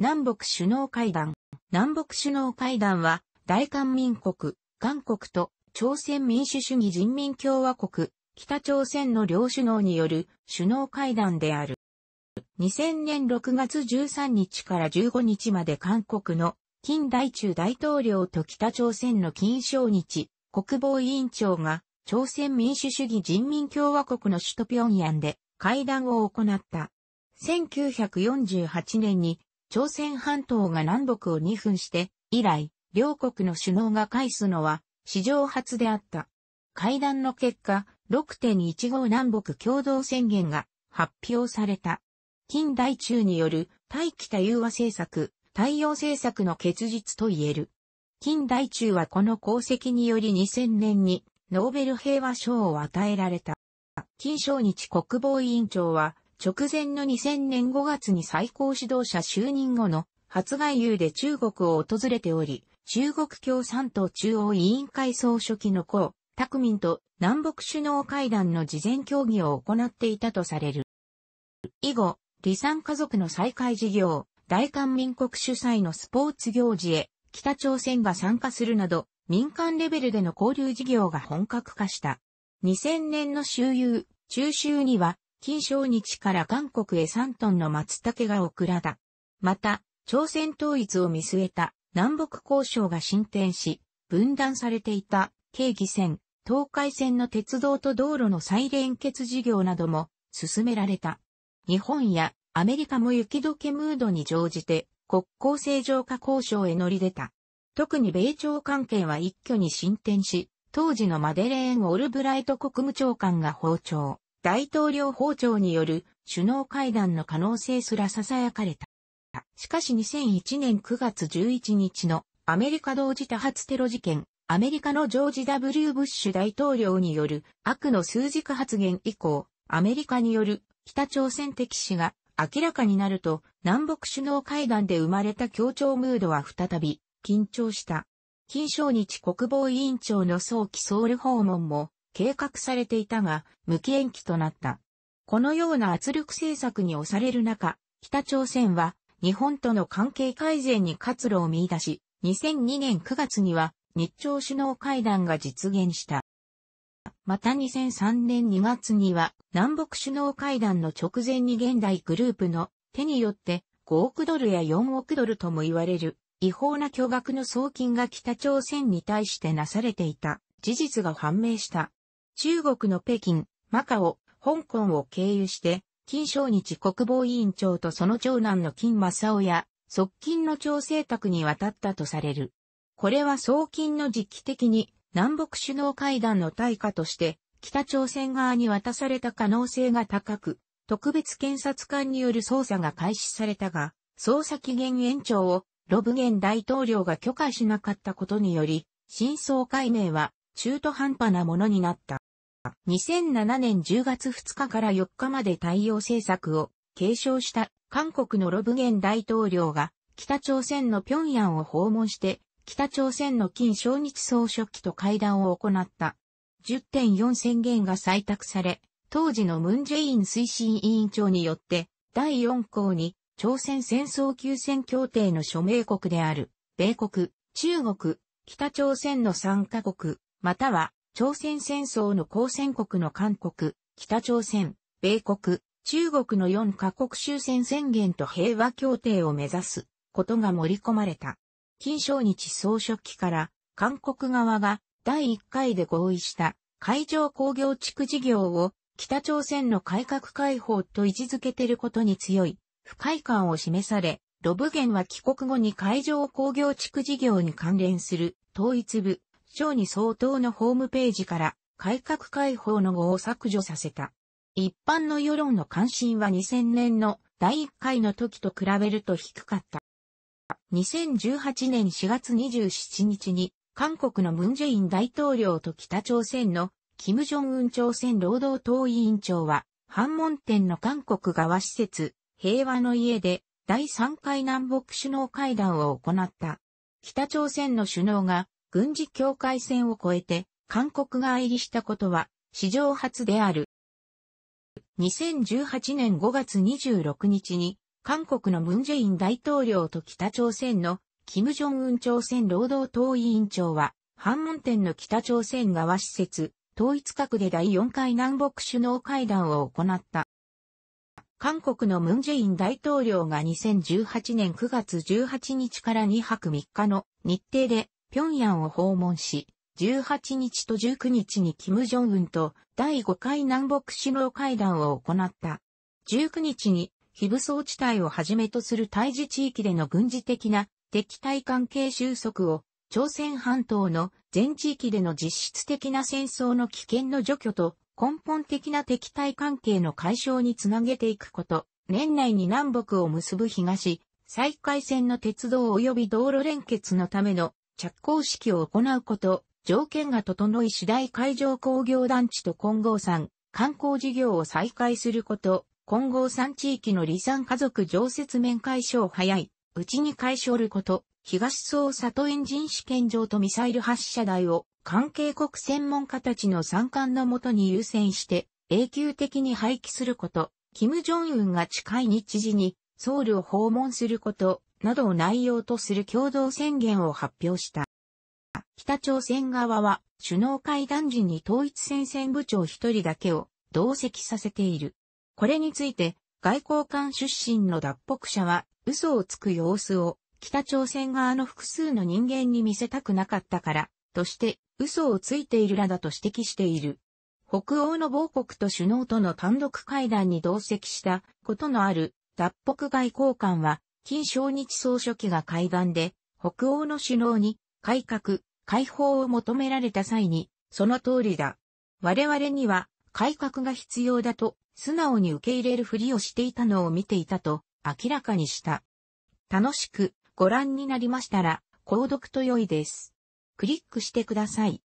南北首脳会談。南北首脳会談は、大韓民国、韓国と朝鮮民主主義人民共和国、北朝鮮の両首脳による首脳会談である。2000年6月13日から15日まで韓国の近代中大統領と北朝鮮の金正日国防委員長が朝鮮民主主義人民共和国の首都平壌で会談を行った。1948年に朝鮮半島が南北を2分して、以来、両国の首脳が返すのは、史上初であった。会談の結果、6.15南北共同宣言が発表された。近代中による大北融和政策、太陽政策の結実と言える。近代中はこの功績により2000年にノーベル平和賞を与えられた。金正日国防委員長は直前の2000年5月に最高指導者就任後の初外遊で中国を訪れており、中国共産党中央委員会総書記の江、卓民と南北首脳会談の事前協議を行っていたとされる。以後、離散家族の再開事業、大韓民国主催のスポーツ行事へ北朝鮮が参加するなど、民間レベルでの交流事業が本格化した。2000年の周遊、中秋には金正日から韓国へ3トンの松茸が送らだ。また、朝鮮統一を見据えた南北交渉が進展し、分断されていた京畿線、東海線の鉄道と道路の再連結事業なども進められた。日本やアメリカも雪解けムードに乗じて国交正常化交渉へ乗り出た。特に米朝関係は一挙に進展し、当時のマデレーン・オルブライト国務長官が訪朝。大統領包丁による首脳会談の可能性すら囁かれた。しかし2001年9月11日のアメリカ同時多発テロ事件、アメリカのジョージ・ W・ ブッシュ大統領による悪の数軸発言以降、アメリカによる北朝鮮敵視が明らかになると、南北首脳会談で生まれた協調ムードは再び緊張した。金正日国防委員長の早期ソウル訪問も計画されていたが、無期延期となった。このような圧力政策に押される中、北朝鮮は日本との関係改善に活路を見出し、2002年9月には日朝首脳会談が実現した。また2003年2月には南北首脳会談の直前に現代グループの手によって5億ドルや4億ドルとも言われる違法な巨額の送金が北朝鮮に対してなされていた事実が判明した。中国の北京、マカオ、香港を経由して、金正日国防委員長とその長男の金正夫や、側近の調整宅に渡ったとされる。これは送金の時期的に南北首脳会談の対価として北朝鮮側に渡された可能性が高く、特別検察官による捜査が開始されたが、捜査期限延長をロブゲン大統領が許可しなかったことにより、真相解明は中途半端なものになった。2007年10月2日から4日まで対応政策を継承した韓国のロブゲン大統領が北朝鮮の平壌を訪問して北朝鮮の金正日総書記と会談を行った。10.4宣言が採択され、当時のムンジェイン推進委員長によって第4項に朝鮮戦争休戦協定の署名国である米国、中国、北朝鮮の3カ国、または、朝鮮戦争の交戦国の韓国、北朝鮮、米国、中国の4カ国終戦宣言と平和協定を目指すことが盛り込まれた。金正日総書記から韓国側が第1回で合意した海上工業地区事業を北朝鮮の改革開放と位置づけていることに強い不快感を示され、ロブゲンは帰国後に海上工業地区事業に関連する統一部省に相当のホームページから改革開放の語を削除させた。一般の世論の関心は2000年の第1回の時と比べると低かった。2018年4月27日に韓国のムンジェイン大統領と北朝鮮のキム・ジョンウン朝鮮労働党委員長は反問店の韓国側施設平和の家で第3回南北首脳会談を行った。北朝鮮の首脳が軍事境界線を越えて、韓国が入りしたことは、史上初である。2018年5月26日に、韓国のムンジェイン大統領と北朝鮮の、金正恩朝鮮労働党委員長は、反問店の北朝鮮側施設、統一閣で第4回南北首脳会談を行った。韓国のムンジェイン大統領が2018年9月18日から2泊3日の日程で平壌を訪問し、18日と19日に金正恩と第5回南北首脳会談を行った。19日に非武装地帯をはじめとする対峙地域での軍事的な敵対関係収束を朝鮮半島の全地域での実質的な戦争の危険の除去と根本的な敵対関係の解消につなげていくこと、年内に南北を結ぶ東、再開線の鉄道及び道路連結のための着工式を行うこと、条件が整い次第海上工業団地と金剛山、観光事業を再開すること、金剛山地域の離散家族常設面解消早い、うちに解消ること、東総里エンジン試験場とミサイル発射台を関係国専門家たちの参観のもとに優先して永久的に廃棄すること、金正恩が近い日時にソウルを訪問すること、などを内容とする共同宣言を発表した。北朝鮮側は首脳会談時に統一戦線部長一人だけを同席させている。これについて外交官出身の脱北者は嘘をつく様子を北朝鮮側の複数の人間に見せたくなかったから、として嘘をついているらだと指摘している。北欧の某国と首脳との単独会談に同席したことのある脱北外交官は金正日総書記が会談で、北欧の首脳に改革、解放を求められた際に、その通りだ。我々には改革が必要だと素直に受け入れるふりをしていたのを見ていたと明らかにした。楽しくご覧になりましたら、購読と良いです。クリックしてください。